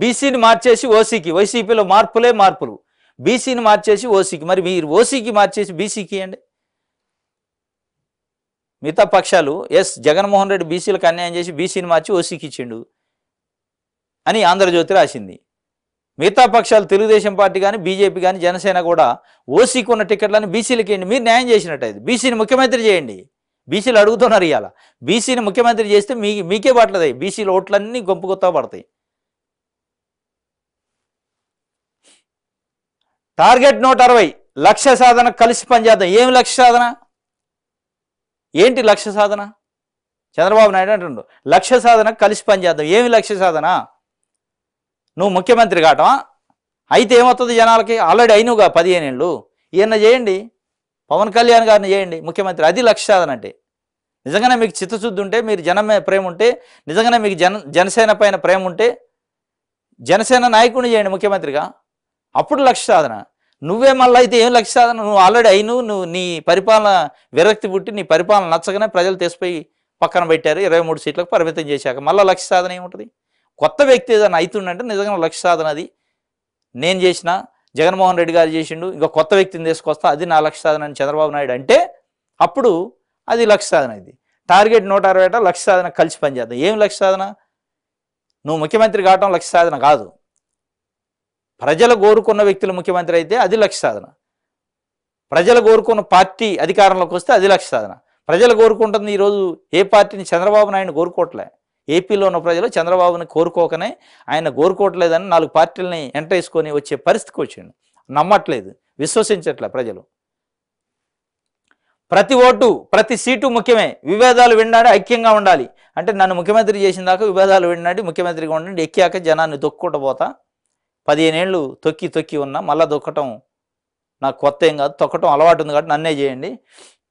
బీసీని మార్చేసి ఓసీకి వైసీపీలో మార్పులే మార్పులు బీసీని మార్చేసి ఓసీకి మరి మీరు ఓసీకి మార్చేసి బీసీకి అండి మిగతా పక్షాలు ఎస్ జగన్మోహన్ రెడ్డి బీసీలకు అన్యాయం చేసి బీసీని మార్చి ఓసీకి ఇచ్చిండు అని ఆంధ్రజ్యోతి రాసింది మిగతా పక్షాలు తెలుగుదేశం పార్టీ కానీ బీజేపీ కానీ జనసేన కూడా ఓసీకి ఉన్న టికెట్లను బీసీలకి ఇవ్వండి మీరు న్యాయం చేసినట్టయితే బీసీని ముఖ్యమంత్రి చేయండి బీసీలు అడుగుతున్నారు ఇవాళ బీసీని ముఖ్యమంత్రి చేస్తే మీ మీకే పట్టలేదు బీసీలు ఓట్లన్నీ గొంపు కొత్త పడతాయి టార్గెట్ నూట అరవై లక్ష్య సాధన కలిసి పనిచేద్దాం ఏం లక్ష్య సాధన ఏంటి లక్ష్య సాధన చంద్రబాబు నాయుడు అంటుండు లక్ష్య సాధన కలిసి పనిచేద్దాం ఏమి లక్ష్య సాధన నువ్వు ముఖ్యమంత్రి కావటమా అయితే ఏమవుతుంది జనాలకి ఆల్రెడీ అయినవుగా పదిహేను ఏళ్ళు ఈయన చేయండి పవన్ కళ్యాణ్ గారిని చేయండి ముఖ్యమంత్రి అది లక్ష్య సాధన అంటే నిజంగానే మీకు చిత్తశుద్ధి ఉంటే మీరు జనం ప్రేమ ఉంటే నిజంగానే మీకు జన జనసేన పైన ప్రేమ ఉంటే జనసేన నాయకుడిని చేయండి ముఖ్యమంత్రిగా అప్పుడు లక్ష్య సాధన నువ్వే మళ్ళీ అయితే ఏం లక్ష్య సాధన నువ్వు ఆల్రెడీ అయిను నువ్వు నీ పరిపాలన విరక్తి పుట్టి నీ పరిపాలన నచ్చగానే ప్రజలు తెసిపోయి పక్కన పెట్టారు ఇరవై మూడు సీట్లకు పరిమితం చేశాక మళ్ళీ లక్ష్య సాధన ఏముంటుంది కొత్త వ్యక్తి ఏదైనా అవుతుండంటే నిజంగా లక్ష్య సాధన అది నేను చేసిన జగన్మోహన్ రెడ్డి గారు చేసిండు ఇంకా కొత్త వ్యక్తిని తీసుకొస్తా అది నా లక్ష్య సాధన అని చంద్రబాబు నాయుడు అంటే అప్పుడు అది లక్ష్య సాధన ఇది టార్గెట్ నూట అరవై లక్ష్య సాధన కలిసి పనిచేద్దాం ఏం లక్ష్య సాధన నువ్వు ముఖ్యమంత్రి కావటం లక్ష్య సాధన కాదు ప్రజలు కోరుకున్న వ్యక్తులు ముఖ్యమంత్రి అయితే అది లక్ష్య సాధన ప్రజలు కోరుకున్న పార్టీ అధికారంలోకి వస్తే అది లక్ష్య సాధన ప్రజలు కోరుకుంటుంది ఈరోజు ఏ పార్టీని చంద్రబాబు నాయుడు కోరుకోవట్లే ఏపీలో ఉన్న ప్రజలు చంద్రబాబుని కోరుకోకనే ఆయన కోరుకోవట్లేదని నాలుగు పార్టీలని ఎంటరేసుకొని వచ్చే పరిస్థితికి వచ్చిండు నమ్మట్లేదు విశ్వసించట్లే ప్రజలు ప్రతి ఓటు ప్రతి సీటు ముఖ్యమే విభేదాలు విన్నాడు ఐక్యంగా ఉండాలి అంటే నన్ను ముఖ్యమంత్రి చేసిన దాకా విభేదాలు విన్నాడు ముఖ్యమంత్రిగా ఉండండి ఎక్కాక జనాన్ని తొక్కుకుంటూ పోతా పదిహేనేళ్ళు తొక్కి తొక్కి ఉన్నా మళ్ళీ తొక్కటం నాకు కొత్త ఏం కాదు తొక్కటం అలవాటు ఉంది కాబట్టి నన్నే చేయండి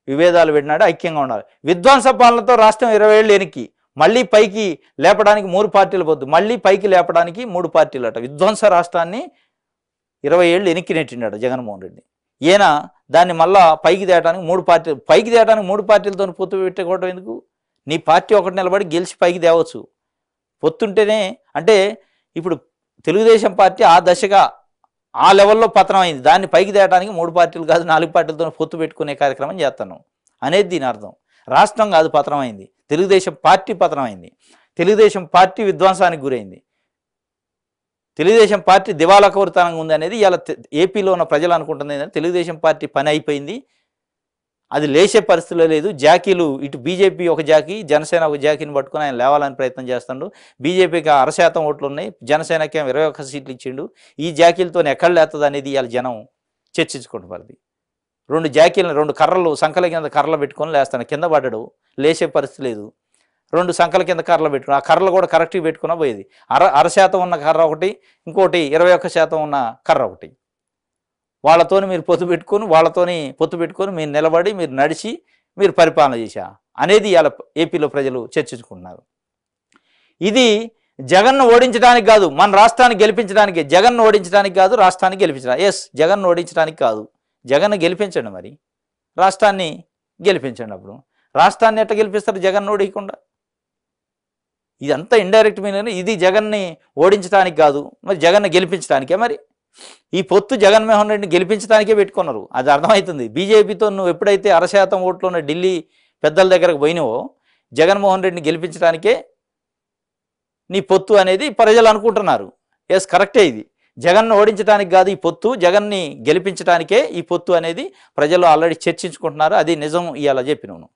విభేదాలు పెట్టినాడు ఐక్యంగా ఉండాలి విధ్వంస పాలనతో రాష్ట్రం ఇరవై ఏళ్ళు ఎనికి మళ్ళీ పైకి లేపడానికి మూడు పార్టీలు పోద్దు మళ్ళీ పైకి లేపడానికి మూడు పార్టీలు అట విధ్వంస రాష్ట్రాన్ని ఇరవై ఏళ్ళు ఎనికి నెట్టిండట జగన్మోహన్ రెడ్డి ఈయన దాన్ని మళ్ళా పైకి తేయడానికి మూడు పార్టీలు పైకి తేయడానికి మూడు పార్టీలతో పొత్తు పెట్టుకోవడం ఎందుకు నీ పార్టీ ఒకటి నిలబడి గెలిచి పైకి తేవచ్చు పొత్తుంటేనే అంటే ఇప్పుడు తెలుగుదేశం పార్టీ ఆ దశగా ఆ లెవెల్లో పతనం అయింది దాన్ని పైకి తేయడానికి మూడు పార్టీలు కాదు నాలుగు పార్టీలతో పొత్తు పెట్టుకునే కార్యక్రమం చేస్తాను అనేది దీని అర్థం రాష్ట్రం కాదు పతనం అయింది తెలుగుదేశం పార్టీ పతనం అయింది తెలుగుదేశం పార్టీ విధ్వంసానికి గురైంది తెలుగుదేశం పార్టీ దివాలా కోరితనంగా ఉంది అనేది ఇలా ఏపీలో ఉన్న ప్రజలు అనుకుంటుంది తెలుగుదేశం పార్టీ పని అయిపోయింది అది లేచే పరిస్థితిలో లేదు జాకీలు ఇటు బీజేపీ ఒక జాకీ జనసేన ఒక జాకీని పట్టుకుని ఆయన లేవాలని ప్రయత్నం చేస్తుండు బీజేపీకి అరశాతం ఓట్లు ఉన్నాయి జనసేనకి ఇరవై ఒక్క సీట్లు ఇచ్చిండు ఈ జాకీలతో ఎక్కడ లేతుంది అనేది వాళ్ళ జనం చర్చించుకుంటున్నది రెండు జాకీలను రెండు కర్రలు సంకల కింద కర్రలు పెట్టుకొని లేస్తాను కింద పడ్డాడు లేచే పరిస్థితి లేదు రెండు సంఖల కింద కర్రలు పెట్టుకుని ఆ కర్రలు కూడా కరెక్ట్గా పెట్టుకున్నా పోయేది అర అర శాతం ఉన్న కర్ర ఒకటి ఇంకోటి ఇరవై ఒక్క శాతం ఉన్న కర్ర ఒకటి వాళ్ళతోని మీరు పొత్తు పెట్టుకొని వాళ్ళతోని పొత్తు పెట్టుకొని మీరు నిలబడి మీరు నడిచి మీరు పరిపాలన చేశా అనేది ఇలా ఏపీలో ప్రజలు చర్చించుకుంటున్నారు ఇది జగన్ను ఓడించడానికి కాదు మన రాష్ట్రాన్ని గెలిపించడానికి జగన్ను ఓడించడానికి కాదు రాష్ట్రాన్ని గెలిపించడానికి ఎస్ జగన్ను ఓడించడానికి కాదు జగన్ను గెలిపించండి మరి రాష్ట్రాన్ని గెలిపించండి అప్పుడు రాష్ట్రాన్ని ఎట్లా గెలిపిస్తారు జగన్ ఓడియకుండా ఇదంతా ఇండైరెక్ట్ మీనింగ్ ఇది జగన్ని ఓడించడానికి కాదు మరి జగన్ను గెలిపించడానికే మరి ఈ పొత్తు జగన్మోహన్ రెడ్డిని గెలిపించడానికే పెట్టుకున్నారు అది అర్థమవుతుంది బీజేపీతో నువ్వు ఎప్పుడైతే అరశాతం ఉన్న ఢిల్లీ పెద్దల దగ్గరకు పోయినవో జగన్మోహన్ రెడ్డిని గెలిపించడానికే నీ పొత్తు అనేది ప్రజలు అనుకుంటున్నారు ఎస్ కరెక్టే ఇది జగన్ను ఓడించడానికి కాదు ఈ పొత్తు జగన్ని గెలిపించడానికే ఈ పొత్తు అనేది ప్రజలు ఆల్రెడీ చర్చించుకుంటున్నారు అది నిజం ఇలా చెప్పినవును